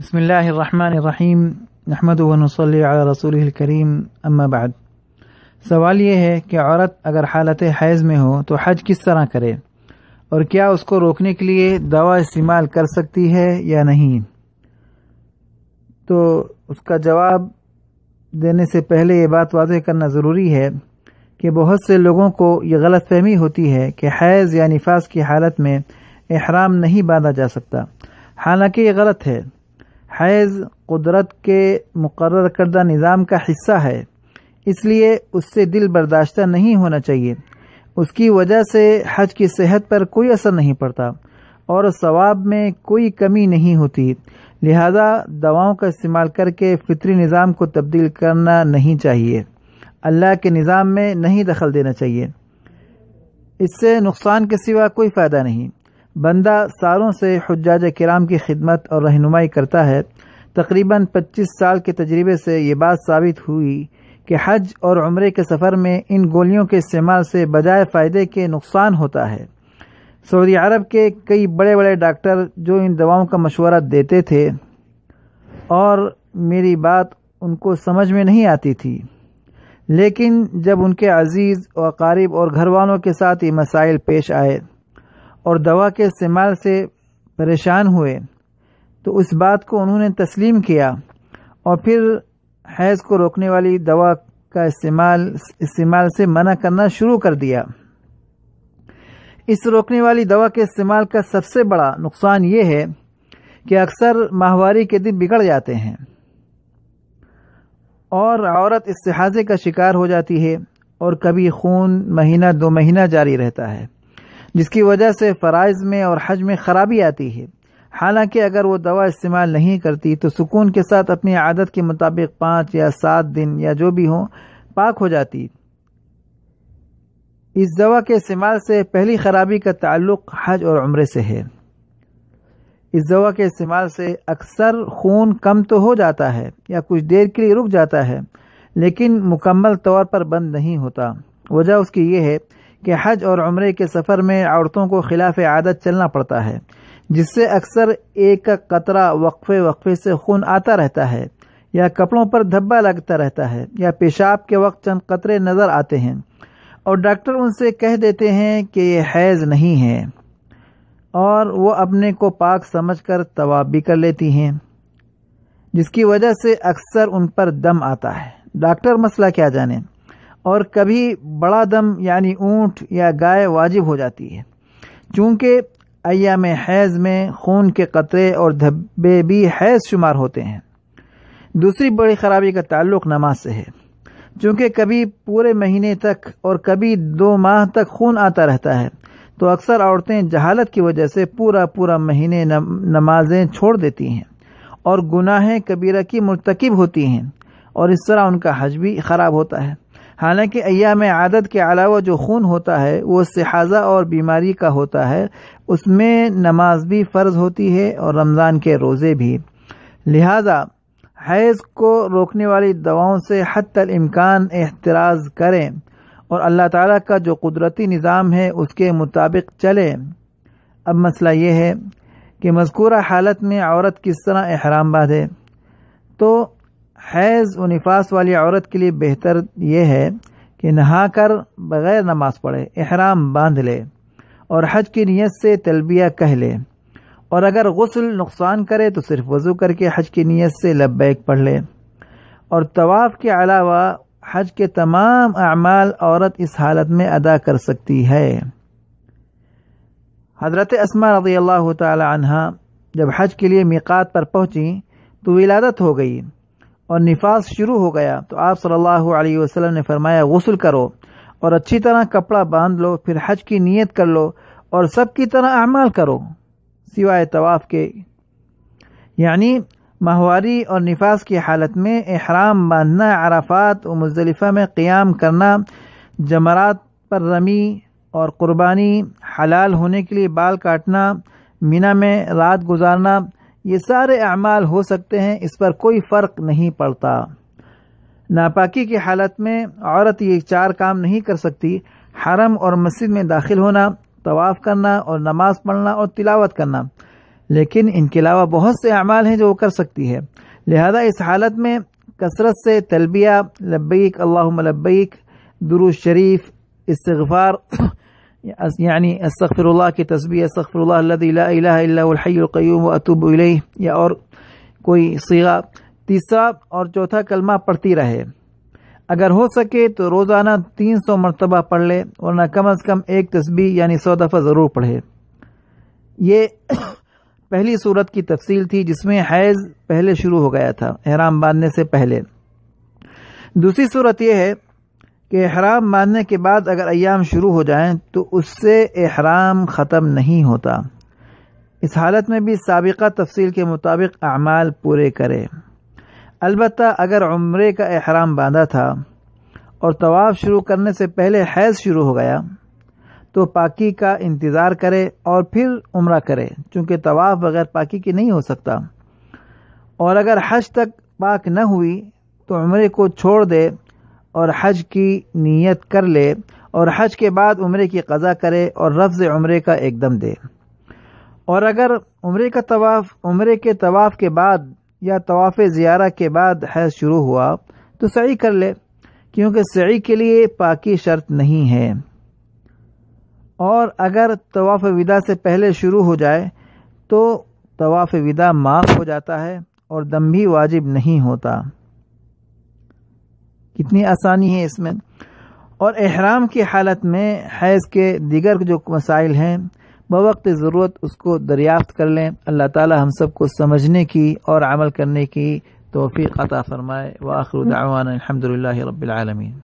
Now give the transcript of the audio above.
بسم اللہ الرحمن الرحیم نحمد و نصلی علی رسول رسول کریم بعد سوال یہ ہے کہ عورت اگر حالت حیض میں ہو تو حج کس طرح کرے اور کیا اس کو روکنے کے لیے دوا استعمال کر سکتی ہے یا نہیں تو اس کا جواب دینے سے پہلے یہ بات واضح کرنا ضروری ہے کہ بہت سے لوگوں کو یہ غلط فہمی ہوتی ہے کہ حیض یا نفاذ کی حالت میں احرام نہیں باندھا جا سکتا حالانکہ یہ غلط ہے حیض قدرت کے مقرر کردہ نظام کا حصہ ہے اس لیے اس سے دل برداشتہ نہیں ہونا چاہیے اس کی وجہ سے حج کی صحت پر کوئی اثر نہیں پڑتا اور ثواب میں کوئی کمی نہیں ہوتی لہذا دواؤں کا استعمال کر کے فطری نظام کو تبدیل کرنا نہیں چاہیے اللہ کے نظام میں نہیں دخل دینا چاہیے اس سے نقصان کے سوا کوئی فائدہ نہیں بندہ سالوں سے حجاج کرام کی خدمت اور رہنمائی کرتا ہے تقریباً پچیس سال کے تجربے سے یہ بات ثابت ہوئی کہ حج اور عمرے کے سفر میں ان گولیوں کے استعمال سے بجائے فائدے کے نقصان ہوتا ہے سعودی عرب کے کئی بڑے بڑے ڈاکٹر جو ان دواؤں کا مشورہ دیتے تھے اور میری بات ان کو سمجھ میں نہیں آتی تھی لیکن جب ان کے عزیز و اقارب اور گھر والوں کے ساتھ یہ مسائل پیش آئے اور دوا کے استعمال سے پریشان ہوئے تو اس بات کو انہوں نے تسلیم کیا اور پھر حیض کو روکنے والی دوا کا استعمال استعمال سے منع کرنا شروع کر دیا اس روکنے والی دوا کے استعمال کا سب سے بڑا نقصان یہ ہے کہ اکثر ماہواری کے دن بگڑ جاتے ہیں اور عورت استحاضے کا شکار ہو جاتی ہے اور کبھی خون مہینہ دو مہینہ جاری رہتا ہے جس کی وجہ سے فرائض میں اور حج میں خرابی آتی ہے حالانکہ اگر وہ دوا استعمال نہیں کرتی تو سکون کے ساتھ اپنی عادت کے مطابق پانچ یا سات دن یا جو بھی ہوں پاک ہو جاتی اس دوا کے استعمال سے پہلی خرابی کا تعلق حج اور عمرے سے ہے اس دوا کے استعمال سے اکثر خون کم تو ہو جاتا ہے یا کچھ دیر کے لیے رک جاتا ہے لیکن مکمل طور پر بند نہیں ہوتا وجہ اس کی یہ ہے کہ حج اور عمرے کے سفر میں عورتوں کو خلاف عادت چلنا پڑتا ہے جس سے اکثر ایک قطرہ وقفے وقفے سے خون آتا رہتا ہے یا کپڑوں پر دھبا لگتا رہتا ہے یا پیشاب کے وقت چند قطرے نظر آتے ہیں اور ڈاکٹر ان سے کہہ دیتے ہیں کہ یہ حیض نہیں ہے اور وہ اپنے کو پاک سمجھ کر طواب بھی کر لیتی ہیں جس کی وجہ سے اکثر ان پر دم آتا ہے ڈاکٹر مسئلہ کیا جانے اور کبھی بڑا دم یعنی اونٹ یا گائے واجب ہو جاتی ہے چونکہ ایام حیض میں خون کے قطرے اور دھبے بھی حیض شمار ہوتے ہیں دوسری بڑی خرابی کا تعلق نماز سے ہے چونکہ کبھی پورے مہینے تک اور کبھی دو ماہ تک خون آتا رہتا ہے تو اکثر عورتیں جہالت کی وجہ سے پورا پورا مہینے نمازیں چھوڑ دیتی ہیں اور گناہیں کبیرہ کی مرتکب ہوتی ہیں اور اس طرح ان کا حج بھی خراب ہوتا ہے حالانکہ ایام میں عادت کے علاوہ جو خون ہوتا ہے وہ سحاظہ اور بیماری کا ہوتا ہے اس میں نماز بھی فرض ہوتی ہے اور رمضان کے روزے بھی لہٰذا حیض کو روکنے والی دواؤں سے حد تل امکان کریں اور اللہ تعالیٰ کا جو قدرتی نظام ہے اس کے مطابق چلیں اب مسئلہ یہ ہے کہ مذکورہ حالت میں عورت کس طرح احرام باندھے ہے تو حیض و نفاس والی عورت کے لیے بہتر یہ ہے کہ نہا کر بغیر نماز پڑھے احرام باندھ لے اور حج کی نیت سے تلبیہ کہہ لے اور اگر غسل نقصان کرے تو صرف وضو کر کے حج کی نیت سے لبیک پڑھ لے اور طواف کے علاوہ حج کے تمام اعمال عورت اس حالت میں ادا کر سکتی ہے حضرت اسما رضی اللہ تعالی عنہ جب حج کے لیے میقات پر پہنچیں تو ولادت ہو گئی اور نفاس شروع ہو گیا تو آپ صلی اللہ علیہ وسلم نے فرمایا غسل کرو اور اچھی طرح کپڑا باندھ لو پھر حج کی نیت کر لو اور سب کی طرح اعمال کرو سوائے طواف کے یعنی ماہواری اور نفاس کی حالت میں احرام باندھنا عرفات و مذلفہ میں قیام کرنا جمرات پر رمی اور قربانی حلال ہونے کے لیے بال کاٹنا مینا میں رات گزارنا یہ سارے اعمال ہو سکتے ہیں اس پر کوئی فرق نہیں پڑتا ناپاکی کی حالت میں عورت یہ چار کام نہیں کر سکتی حرم اور مسجد میں داخل ہونا طواف کرنا اور نماز پڑھنا اور تلاوت کرنا لیکن ان کے علاوہ بہت سے اعمال ہیں جو وہ کر سکتی ہے لہذا اس حالت میں کثرت سے تلبیہ لبیک اللہ درو شریف استغفار یعنی استغفر اللہ کی تسبیح استغفر اللہ لا الہ الا هو القیوم اتب علیہ یا اور کوئی صیغہ تیسرا اور چوتھا کلمہ پڑھتی رہے اگر ہو سکے تو روزانہ تین سو مرتبہ پڑھ لے ورنہ کم از کم ایک تسبیح یعنی سو دفعہ ضرور پڑھے یہ پہلی صورت کی تفصیل تھی جس میں حیض پہلے شروع ہو گیا تھا احرام باندھنے سے پہلے دوسری صورت یہ ہے کہ احرام ماننے کے بعد اگر ایام شروع ہو جائیں تو اس سے احرام ختم نہیں ہوتا اس حالت میں بھی سابقہ تفصیل کے مطابق اعمال پورے کرے البتہ اگر عمرے کا احرام باندھا تھا اور طواف شروع کرنے سے پہلے حیض شروع ہو گیا تو پاکی کا انتظار کرے اور پھر عمرہ کرے چونکہ طواف بغیر پاکی کی نہیں ہو سکتا اور اگر حج تک پاک نہ ہوئی تو عمرے کو چھوڑ دے اور حج کی نیت کر لے اور حج کے بعد عمرے کی قضا کرے اور رفض عمرے کا ایک دم دے اور اگر عمرے کا طواف عمرے کے طواف کے بعد یا طواف زیارہ کے بعد حیض شروع ہوا تو سعی کر لے کیونکہ سعی کے لیے پاکی شرط نہیں ہے اور اگر طواف ودا سے پہلے شروع ہو جائے تو طواف ودا معاف ہو جاتا ہے اور دم بھی واجب نہیں ہوتا کتنی آسانی ہے اس میں اور احرام کی حالت میں حیض کے دیگر جو مسائل ہیں بوقت ضرورت اس کو دریافت کر لیں اللہ تعالی ہم سب کو سمجھنے کی اور عمل کرنے کی توفیق عطا فرمائے واخر دعوانا الحمدللہ الحمد رب العالمین